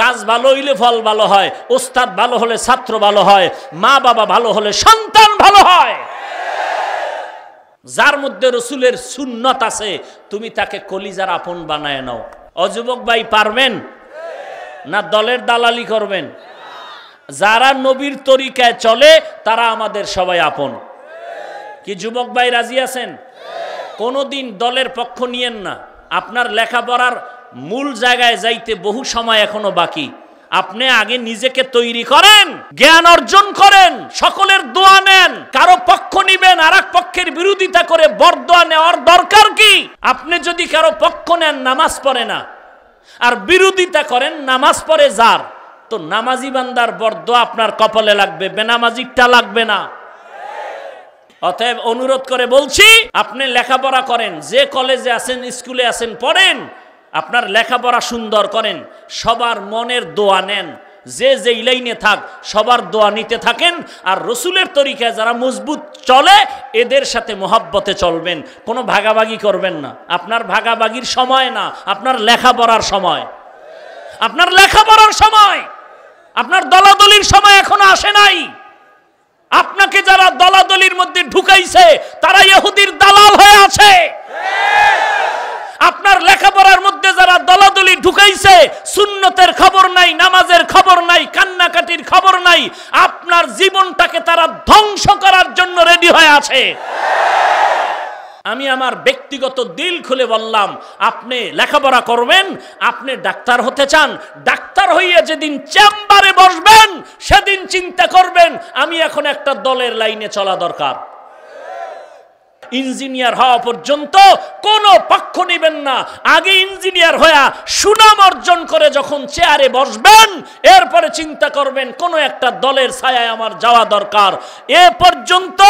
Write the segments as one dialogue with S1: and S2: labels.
S1: গাছ ভালো হইলে ফল ভালো হয় ওস্তাদ ভালো হলে ছাত্র ভালো হয় মা বাবা ভালো হলে সন্তান ভালো হয় যার মধ্যে রসুলের সুন্নত আছে তুমি তাকে কলিজার আপন বানায় নাও অযুবক ভাই পারবেন না দলের দালালি করবেন যারা নবীর তরিকায় চলে তারা আমাদের সবাই আপন কি যুবক ভাই রাজি আছেন কোনোদিন দলের পক্ষ নিয়েন না আপনার লেখাপড়ার মূল জায়গায় যাইতে বহু সময় এখনো বাকি আপনি আগে নিজেকে তৈরি করেন জ্ঞান অর্জন করেন সকলের দোয়া নেন কারো পক্ষ নিবেন আর পক্ষের বিরোধিতা করে বরদোয়া নেওয়ার দরকার কি আপনি যদি কারো পক্ষ নেন নামাজ পড়ে না আর বিরোধিতা করেন নামাজ পড়ে যার তো নামাজি বান্দার বরদোয়া আপনার কপালে লাগবে বেনামাজিকটা লাগবে না অতএব অনুরোধ করে বলছি আপনি লেখাপড়া করেন যে কলেজে আছেন স্কুলে আছেন পড়েন আপনার লেখাপড়া সুন্দর করেন সবার মনের দোয়া নেন যে যেই লাইনে থাক সবার দোয়া নিতে থাকেন আর রসুলের তরিকায় যারা মজবুত চলে এদের সাথে মোহাব্বতে চলবেন কোনো ভাগাভাগি করবেন না আপনার ভাগাভাগির সময় না আপনার লেখাপড়ার সময় আপনার লেখাপড়ার সময় আপনার দলাদলির সময় এখনো আসে নাই আপনাকে যারা দলাদলির মধ্যে ঢুকাইছে তারা ইহুদির দালাল হয়ে আছে আপনার লেখাপড়ার মধ্যে যারা দলাদলি ঢুকাইছে সুন্নতের খবর নাই নামাজের খবর নাই কান্নাকাটির খবর নাই আপনার জীবনটাকে তারা ধ্বংস করার জন্য রেডি হয়ে আছে আমি আমার ব্যক্তিগত দিল খুলে বললাম আপনি লেখাপড়া করবেন আপনি ডাক্তার হতে চান ডাক্তার হইয়ে যেদিন চেম্বারে বসবেন সেদিন চিন্তা করবেন আমি এখন একটা দলের লাইনে চলা দরকার ইঞ্জিনিয়ার হওয়া পর্যন্ত কোনো পক্ষ নেবেন না আগে ইঞ্জিনিয়ার হয়ে সুনাম অর্জন করে যখন চেয়ারে বসবেন এরপরে চিন্তা করবেন কোনো একটা দলের ছায়ায় আমার যাওয়া দরকার এ পর্যন্ত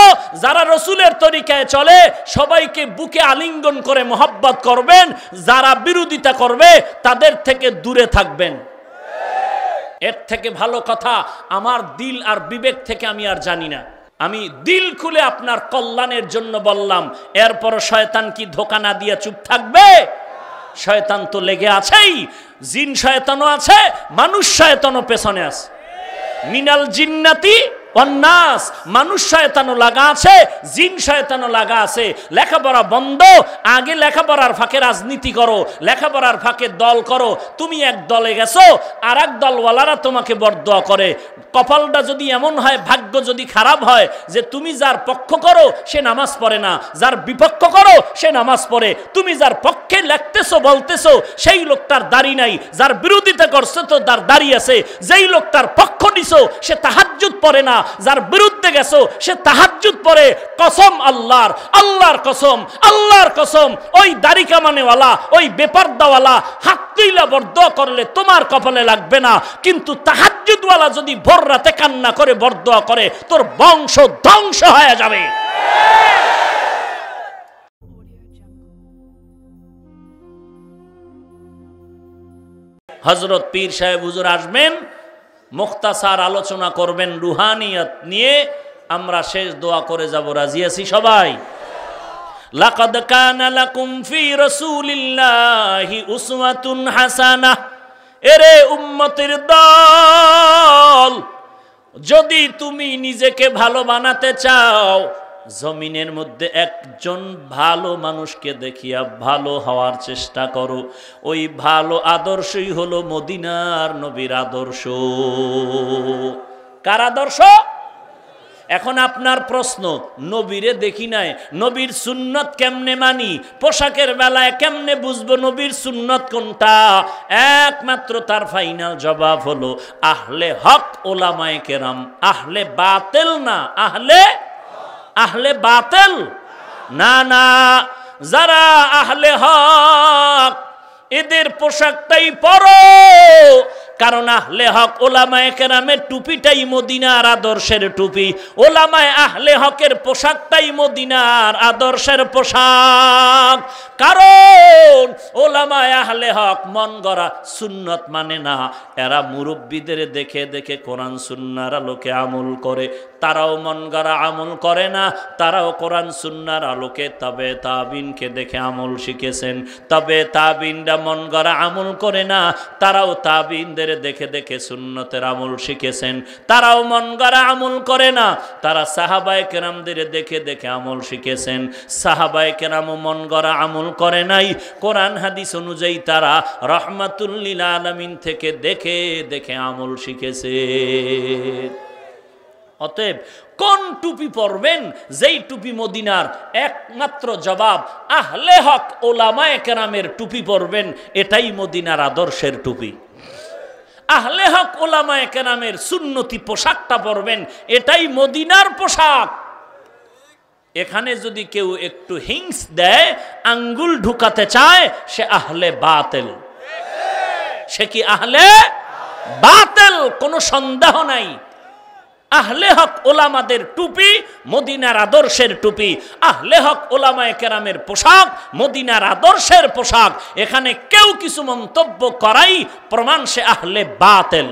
S1: যারা রসুলের তরিকায় চলে সবাইকে বুকে আলিঙ্গন করে মোহাব্বত করবেন যারা বিরোধিতা করবে তাদের থেকে দূরে থাকবেন এর থেকে ভালো কথা আমার দিল আর বিবেক থেকে আমি আর জানি না আমি দিল খুলে আপনার কল্যাণের জন্য বললাম এরপর শয়তান কি ধোকা না দিয়ে চুপ থাকবে শয়তান তো লেগে আছেই জিন শয়তানও আছে মানুষ শয়তানও পেছনে আছে মিনাল জিন্নাতি অন্যাস মানুষ শয়তানো লাগা আছে জিন শয়তানো লাগা আছে লেখাপড়া বন্ধ আগে লেখাপড়ার ফাঁকে রাজনীতি করো লেখাপড়ার ফাঁকে দল করো তুমি এক দলে গেছো আর এক দলওয়ালারা তোমাকে বরদোয়া করে কপালটা যদি এমন হয় ভাগ্য যদি খারাপ হয় যে তুমি যার পক্ষ করো সে নামাজ পড়ে না যার বিপক্ষ করো সে নামাজ পড়ে তুমি যার পক্ষে লেখতেছো বলতেছো সেই লোকটার দাড়ি নাই যার বিরোধিতা করছো তো তার দাড়ি আছে যেই লোকটার পক্ষ নিছো সে তাহাজুত পড়ে না যার বিরুদ্ধে গেছো সে তাহাজ্জুদ পরে কসম আল্লাহর আল্লাহর কসম আল্লাহর কসম ওই দাড়ি কামানেওয়ালা ওই বেপারদাওয়ালা হাত তুইলা বর্দ করলে তোমার কপালে লাগবে না কিন্তু তাহাজ্জুদওয়ালা যদি ভোর রাতে কান্না করে বর্দ করে তোর বংশ ধ্বংস হয়ে যাবে হজরত পীর সাহেব হুজুর আসবেন মুক্তাসার আলোচনা করবেন রুহানিয়ত নিয়ে আমরা শেষ দোয়া করে যাব রাজি আছি সবাই লাকাদ কানা লাকুম ফি রাসূলিল্লাহি উসওয়াতুন হাসানাহ এরে উম্মতের দল যদি তুমি নিজেকে ভালো বানাতে চাও জমিনের মধ্যে একজন ভালো মানুষকে দেখিয়া ভালো হওয়ার চেষ্টা করো ওই ভালো আদর্শই হলো মদিনার নবীর আদর্শ কার আদর্শ এখন আপনার প্রশ্ন নবীরে দেখি নাই নবীর সুন্নত কেমনে মানি পোশাকের বেলায় কেমনে বুঝবো নবীর সুন্নত কোনটা একমাত্র তার ফাইনাল জবাব হলো আহলে হক ওলামায় কেরাম আহলে বাতেল না আহলে আহলে বাতেল না না যারা আহলে হক এদের পোশাকটাই পরো কারণ আহলে হক ওলামায় কেরামের টুপিটাই মদিনার আদর্শের টুপি ওলামায় আহলে হকের পোশাকটাই মদিনার আদর্শের পোশাক কারণ ওলামায় আহলে হক মন গড়া সুন্নত মানে না এরা মুরব্বীদের দেখে দেখে কোরআন সুন্নার লোকে আমল করে তারাও মন গড়া আমল করে না তারাও কোরআন সুন্নার আলোকে তবে তাবিনকে দেখে আমল শিখেছেন তবে তাবিনরা মন গড়া আমল করে না তারাও তাবিনদের দেখে দেখে সুন্নতের আমল শিখেছেন তারাও মন গড়া আমল করে না তারা সাহাবায় কেরামদের দেখে দেখে আমল শিখেছেন সাহাবায় কেরামও মন গড়া আমল করে নাই কোরআন হাদিস অনুযায়ী তারা রহমাতুল্লিল আলমিন থেকে দেখে দেখে আমল শিখেছে অতএব কোন টুপি পরবেন যেই টুপি মদিনার একমাত্র জবাব আহলে হক ওলামায় কেরামের টুপি পরবেন এটাই মদিনার আদর্শের টুপি আহলে হক ওলামায় কেরামের সুন্নতি পোশাকটা পরবেন এটাই মদিনার পোশাক এখানে যদি কেউ একটু হিংস দেয় আঙ্গুল ঢুকাতে চায় সে আহলে বাতেল সে কি আহলে বাতেল কোনো সন্দেহ নাই আহলে হক ওলামাদের টুপি মদিনার আদর্শের টুপি আহলে হক ওলামায় কেরামের পোশাক মদিনার আদর্শের পোশাক এখানে কেউ কিছু মন্তব্য করাই প্রমাণ সে আহলে বাতেল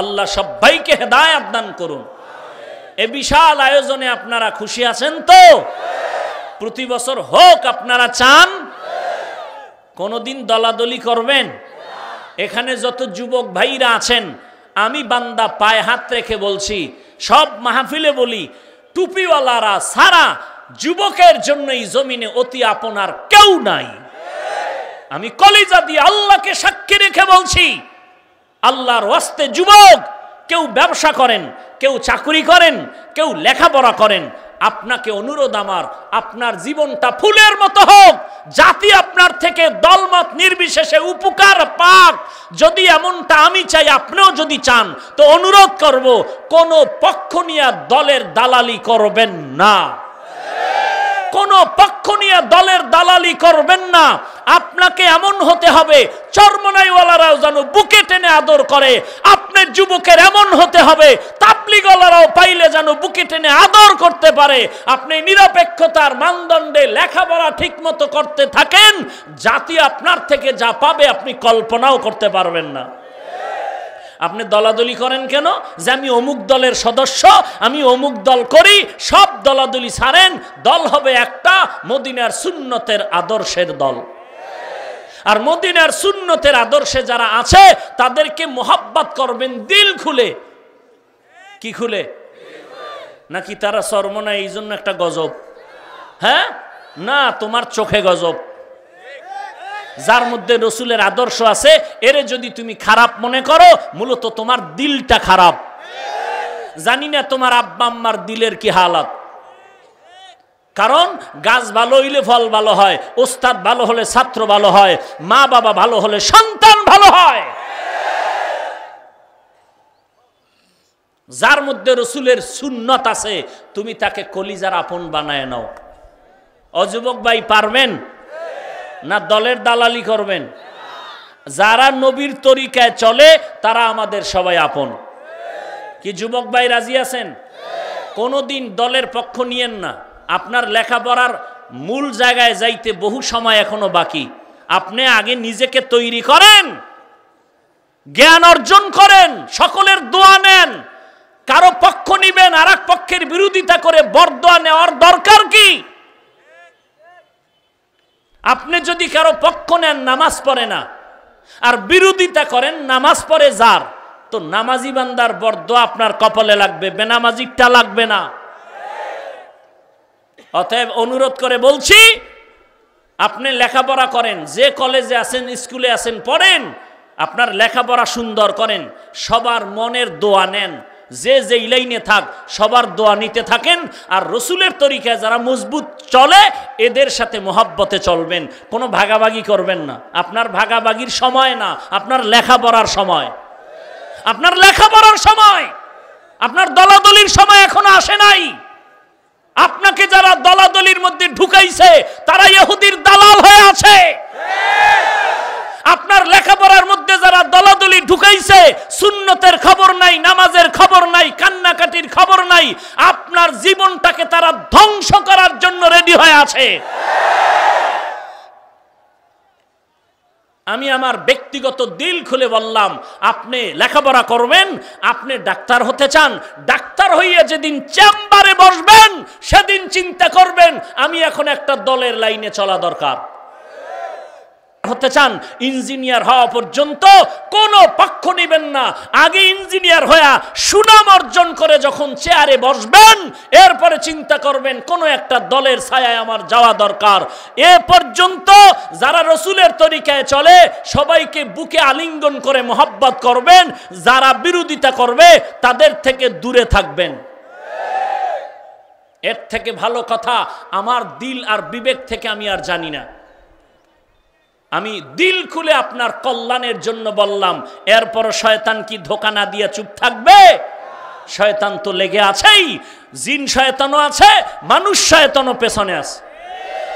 S1: আল্লাহ সবাইকে হেদায় দান করুন এ বিশাল আয়োজনে আপনারা খুশি আছেন তো প্রতি বছর হোক আপনারা চান কোনোদিন দলাদলি করবেন এখানে যত যুবক ভাইরা আছেন আমি বান্দা পায়ে হাত রেখে বলছি সব মাহফিলে বলি টুপিওয়ালারা সারা যুবকের জন্য এই জমিনে অতি আপনার কেউ নাই আমি কলিজা দিয়ে আল্লাহকে সাক্ষী রেখে বলছি আল্লাহর ওয়াস্তে যুবক কেউ ব্যবসা করেন কেউ চাকুরি করেন কেউ লেখাপড়া করেন আপনাকে অনুরোধ আমার আপনার জীবনটা ফুলের মতো হোক জাতি আপনার থেকে দলমত নির্বিশেষে উপকার পাক যদি এমনটা আমি চাই আপনিও যদি চান তো অনুরোধ করব কোনো পক্ষ নিয়ে দলের দালালি করবেন না কোনো পক্ষ নিয়ে দলের দালালি করবেন না আপনাকে এমন হতে হবে চর্মনাইওয়ালারাও যেন বুকে টেনে আদর করে আপনার যুবকের এমন হতে হবে তাপলিগলারাও পাইলে যেন বুকে টেনে আদর করতে পারে আপনি নিরপেক্ষতার মানদণ্ডে লেখাপড়া ঠিকমতো করতে থাকেন জাতি আপনার থেকে যা পাবে আপনি কল্পনাও করতে পারবেন না আপনি দলাদলি করেন কেন যে আমি অমুক দলের সদস্য আমি অমুক দল করি সব দলাদলি ছাড়েন দল হবে একটা মদিনার সুন্নতের আদর্শের দল আর মদিনার সুন্নতের আদর্শে যারা আছে তাদেরকে মোহাব্বাত করবেন দিল খুলে কি খুলে নাকি তারা সর্বনা এই জন্য একটা গজব হ্যাঁ না তোমার চোখে গজব যার মধ্যে রসুলের আদর্শ আছে এর যদি তুমি খারাপ মনে করো মূলত তোমার দিলটা খারাপ জানি না তোমার আব্বা আম্মার দিলের কি হালাত কারণ গাছ ভালো হইলে ফল ভালো হয় ওস্তাদ ভালো হলে ছাত্র ভালো হয় মা বাবা ভালো হলে সন্তান ভালো হয় যার মধ্যে রসুলের সুন্নত আছে তুমি তাকে কলিজার আপন বানায় নাও অযুবক ভাই পারবেন না দলের দালালি করবেন যারা নবীর তরিকায় চলে তারা আমাদের সবাই আপন কি যুবক ভাই রাজি আছেন কোনোদিন দলের পক্ষ নিয়েন না আপনার লেখাপড়ার মূল জায়গায় যাইতে বহু সময় এখনো বাকি আপনি আগে নিজেকে তৈরি করেন জ্ঞান অর্জন করেন সকলের দোয়া নেন কারো পক্ষ নিবেন আর পক্ষের বিরোধিতা করে বরদোয়া নেওয়ার দরকার কি আপনি যদি কারো পক্ষ নেন নামাজ পড়ে না আর বিরোধিতা করেন নামাজ পড়ে যার তো নামাজি বান্দার বর্দ আপনার কপালে লাগবে বেনামাজিকটা লাগবে না অতএব অনুরোধ করে বলছি আপনি লেখাপড়া করেন যে কলেজে আছেন স্কুলে আছেন পড়েন আপনার লেখাপড়া সুন্দর করেন সবার মনের দোয়া নেন যে যেই লাইনে থাক সবার দোয়া নিতে থাকেন আর রসুলের তরিকায় যারা মজবুত চলে এদের সাথে মোহাব্বতে চলবেন কোনো ভাগাভাগি করবেন না আপনার ভাগাভাগির সময় না আপনার লেখাপড়ার সময় আপনার লেখাপড়ার সময় আপনার দলাদলির সময় এখনো আসে নাই আপনাকে যারা দলাদলির মধ্যে ঢুকাইছে তারা ইহুদির দালাল হয়ে আছে আপনার লেখাপড়ার মধ্যে যারা দলাদলি ঢুকাইছে সুন্নতের খবর নাই নামাজের খবর নাই কান্নাকাটির খবর নাই আপনার জীবনটাকে তারা ধ্বংস করার জন্য রেডি হয়ে আছে আমি আমার ব্যক্তিগত দিল খুলে বললাম আপনি লেখাপড়া করবেন আপনি ডাক্তার হতে চান ডাক্তার হইয়া যেদিন চেম্বারে বসবেন সেদিন চিন্তা করবেন আমি এখন একটা দলের লাইনে চলা দরকার হতে চান ইঞ্জিনিয়ার হওয়া পর্যন্ত কোনো পক্ষ নেবেন না আগে ইঞ্জিনিয়ার হয়ে সুনাম অর্জন করে যখন চেয়ারে বসবেন এরপরে চিন্তা করবেন কোনো একটা দলের ছায়ায় আমার যাওয়া দরকার এ পর্যন্ত যারা রসুলের তরিকায় চলে সবাইকে বুকে আলিঙ্গন করে মোহাব্বত করবেন যারা বিরোধিতা করবে তাদের থেকে দূরে থাকবেন এর থেকে ভালো কথা আমার দিল আর বিবেক থেকে আমি আর জানি না আমি দিল খুলে আপনার কল্যাণের জন্য বললাম এরপর শয়তান কি ধোকা না দিয়ে চুপ থাকবে শয়তান তো লেগে আছেই জিন শয়তানও আছে মানুষ শয়তানও পেছনে আছে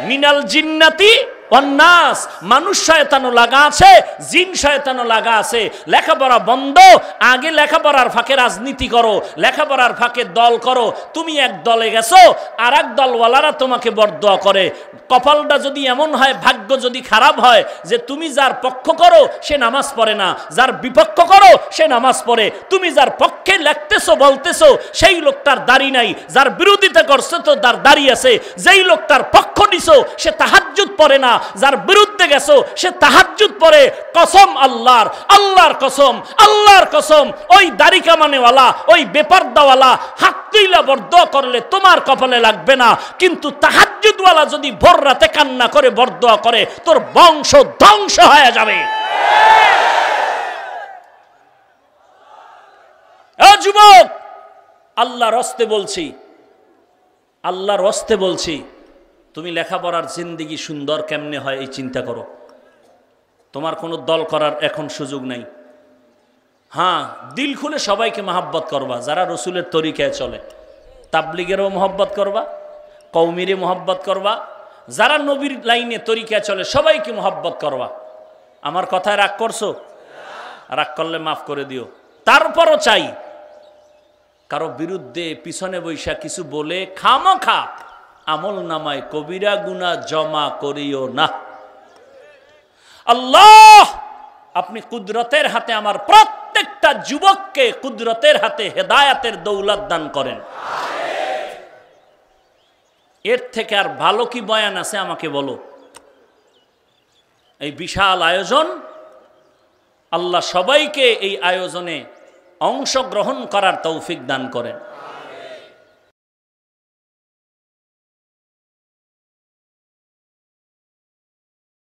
S1: মিনাল জিন্নাতি অন্যাস মানুষ শয়তানো লাগা আছে জিন শয়তানো লাগা আছে লেখাপড়া বন্ধ আগে লেখাপড়ার ফাঁকে রাজনীতি করো লেখাপড়ার ফাঁকে দল করো তুমি এক দলে গেছো আর এক দলওয়ালারা তোমাকে বরদোয়া করে কপালটা যদি এমন হয় ভাগ্য যদি খারাপ হয় যে তুমি যার পক্ষ করো সে নামাজ পড়ে না যার বিপক্ষ করো সে নামাজ পড়ে তুমি যার পক্ষে লেখতেছো বলতেছো সেই লোকটার দাড়ি নাই যার বিরোধিতা করছে তো তার দাঁড়িয়ে আছে যেই লোক তার পক্ষ নিছো সে তাহাজুত পড়ে না না যার বিরুদ্ধে গেছো সে তাহাজ্জুদ পরে কসম আল্লাহর আল্লাহর কসম আল্লাহর কসম ওই দাড়ি কামানেওয়ালা ওই বেপারদাওয়ালা হাত তুইলা বর্দ করলে তোমার কপালে লাগবে না কিন্তু তাহাজ্জুদওয়ালা যদি ভোর রাতে কান্না করে বরদোয়া করে তোর বংশ ধ্বংস হয়ে যাবে যুবক আল্লাহর অস্তে বলছি আল্লাহর অস্তে বলছি তুমি লেখাপড়ার জিন্দিগি সুন্দর কেমনে হয় এই চিন্তা করো তোমার কোনো দল করার এখন সুযোগ নাই হ্যাঁ দিল খুলে সবাইকে মহাব্বত করবা যারা রসুলের তরিকায় চলে তাবলিগেরও মহব্বত করবা কৌমিরে মহব্বত করবা যারা নবীর লাইনে তরিকায় চলে সবাইকে মহব্বত করবা আমার কথায় রাগ করছো রাগ করলে মাফ করে দিও তারপরও চাই কারো বিরুদ্ধে পিছনে বৈশা কিছু বলে খামো খা আমল নামায় কবিরা গুণা জমা করিও না আল্লাহ আপনি কুদরতের হাতে আমার প্রত্যেকটা যুবককে কুদরতের হাতে হেদায়াতের দৌলত দান করেন এর থেকে আর ভালো কি বয়ান আছে আমাকে বলো এই বিশাল আয়োজন আল্লাহ সবাইকে এই আয়োজনে অংশগ্রহণ করার তৌফিক দান করেন